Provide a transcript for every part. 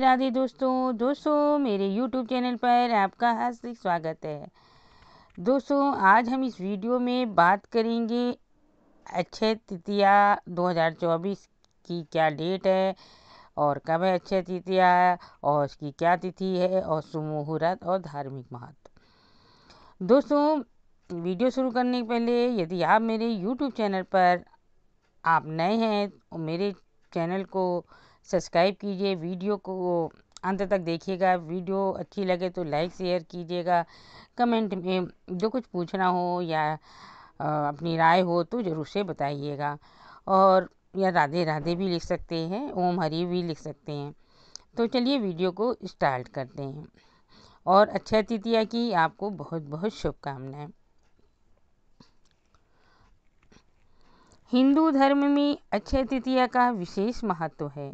राधे राधे दोस्तों दोस्तों मेरे YouTube चैनल पर आपका हार्दिक स्वागत है दोस्तों आज हम इस वीडियो में बात करेंगे अक्षय तृतीया 2024 की क्या डेट है और कब है अक्षय तृतीया और उसकी क्या तिथि है और सुमुहूर्त और धार्मिक महत्व दोस्तों वीडियो शुरू करने के पहले यदि आप मेरे YouTube चैनल पर आप नए हैं मेरे चैनल को सब्सक्राइब कीजिए वीडियो को अंत तक देखिएगा वीडियो अच्छी लगे तो लाइक शेयर कीजिएगा कमेंट में जो कुछ पूछना हो या अपनी राय हो तो ज़रूर से बताइएगा और या राधे राधे भी लिख सकते हैं ओम हरी भी लिख सकते हैं तो चलिए वीडियो को स्टार्ट करते हैं और अक्षय तृतीया की आपको बहुत बहुत शुभकामनाएं हिंदू धर्म में अक्षय तृतीया का विशेष महत्व है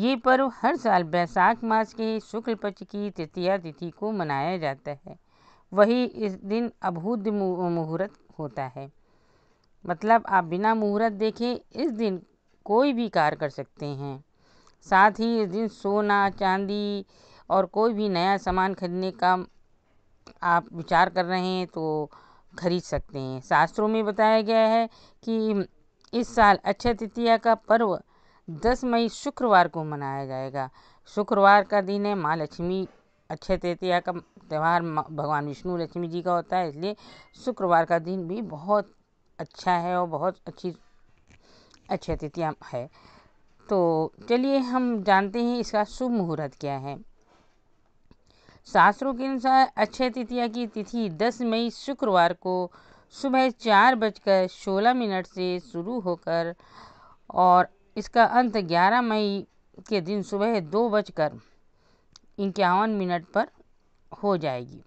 ये पर्व हर साल बैसाख मास के शुक्ल पक्ष की तृतीया तिथि को मनाया जाता है वही इस दिन अभूत मुहूर्त होता है मतलब आप बिना मुहूर्त देखे इस दिन कोई भी कार्य कर सकते हैं साथ ही इस दिन सोना चांदी और कोई भी नया सामान खरीदने का आप विचार कर रहे हैं तो खरीद सकते हैं शास्त्रों में बताया गया है कि इस साल अक्षय तृतीया का पर्व दस मई शुक्रवार को मनाया जाएगा शुक्रवार का दिन है माँ लक्ष्मी अक्षय तृतीया का त्यौहार भगवान विष्णु लक्ष्मी जी का होता है इसलिए शुक्रवार का दिन भी बहुत अच्छा है और बहुत अच्छी अक्षय तृतीया है तो चलिए हम जानते हैं इसका शुभ मुहूर्त क्या है शास्त्रों के अनुसार अक्षय तृतीया की तिथि 10 मई शुक्रवार को सुबह चार बजकर सोलह मिनट से शुरू होकर और इसका अंत ग्यारह मई के दिन सुबह दो बजकर इक्यावन मिनट पर हो जाएगी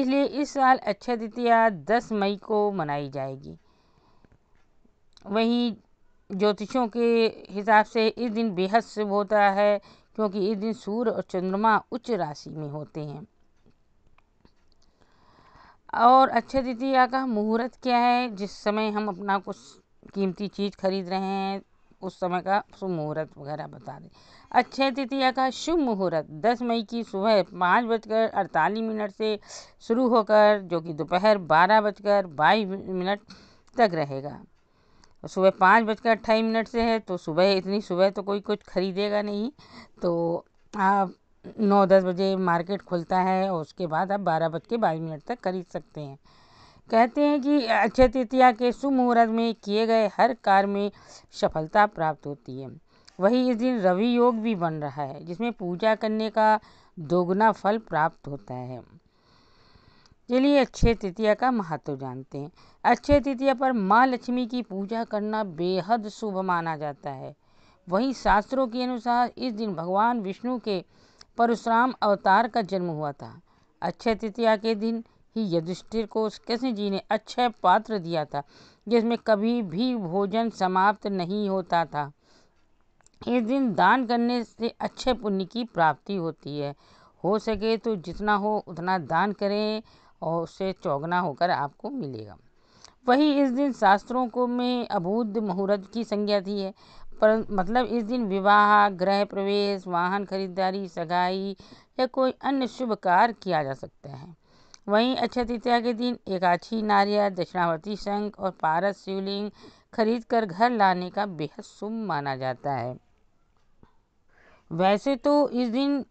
इसलिए इस साल अक्षय तृतीया दस मई को मनाई जाएगी वहीं ज्योतिषों के हिसाब से इस दिन बेहद शुभ होता है क्योंकि इस दिन सूर्य और चंद्रमा उच्च राशि में होते हैं और अक्षय तृतीया का मुहूर्त क्या है जिस समय हम अपना कुछ कीमती चीज़ खरीद रहे हैं उस समय का शुभ मुहूर्त वगैरह बता दें अक्षय तृतीया का शुभ मुहूर्त दस मई की सुबह पाँच बजकर अड़तालीस मिनट से शुरू होकर जो कि दोपहर बारह बजकर बाईस मिनट तक रहेगा सुबह पाँच बजकर अट्ठाईस मिनट से है तो सुबह इतनी सुबह तो कोई कुछ खरीदेगा नहीं तो आप नौ दस बजे मार्केट खुलता है और उसके बाद आप बारह बज के बाईस मिनट तक खरीद सकते हैं कहते हैं कि अक्षय तृतीया के शुभ मुहूर्त में किए गए हर कार्य में सफलता प्राप्त होती है वही इस दिन रवि योग भी बन रहा है जिसमें पूजा करने का दोगुना फल प्राप्त होता है चलिए अक्षय तृतीया का महत्व जानते हैं अक्षय तृतीया पर माँ लक्ष्मी की पूजा करना बेहद शुभ माना जाता है वहीं शास्त्रों के अनुसार इस दिन भगवान विष्णु के परशुराम अवतार का जन्म हुआ था अक्षय तृतीया के दिन ही युधिष्ठिर को कृष्ण जी ने अच्छे पात्र दिया था जिसमें कभी भी भोजन समाप्त नहीं होता था इस दिन दान करने से अच्छे पुण्य की प्राप्ति होती है हो सके तो जितना हो उतना दान करें और उससे चौगना होकर आपको मिलेगा वही इस दिन शास्त्रों को में अबूद मुहूर्त की संज्ञा दी है पर मतलब इस दिन विवाह गृह प्रवेश वाहन खरीदारी सगाई या कोई अन्य शुभ कार्य किया जा सकता है वहीं अक्षय तृतीया के दिन अच्छी नारियल दक्षिणावर्ती शंख और पारस शिवलिंग खरीद कर घर लाने का बेहद शुभ माना जाता है वैसे तो इस दिन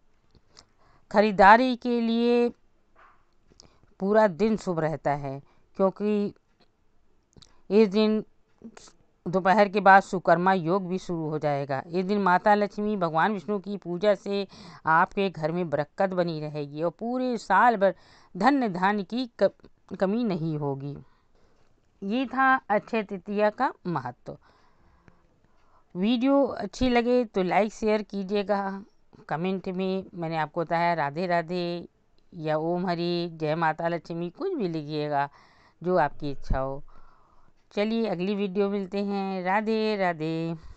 खरीदारी के लिए पूरा दिन शुभ रहता है क्योंकि इस दिन दोपहर के बाद सुकर्मा योग भी शुरू हो जाएगा इस दिन माता लक्ष्मी भगवान विष्णु की पूजा से आपके घर में बरकत बनी रहेगी और पूरे साल भर धन धान की कमी नहीं होगी ये था अक्षय तृतीया का महत्व वीडियो अच्छी लगे तो लाइक शेयर कीजिएगा कमेंट में मैंने आपको बताया राधे राधे या ओम हरी जय माता लक्ष्मी कुछ भी लिखिएगा जो आपकी इच्छा हो चलिए अगली वीडियो मिलते हैं राधे राधे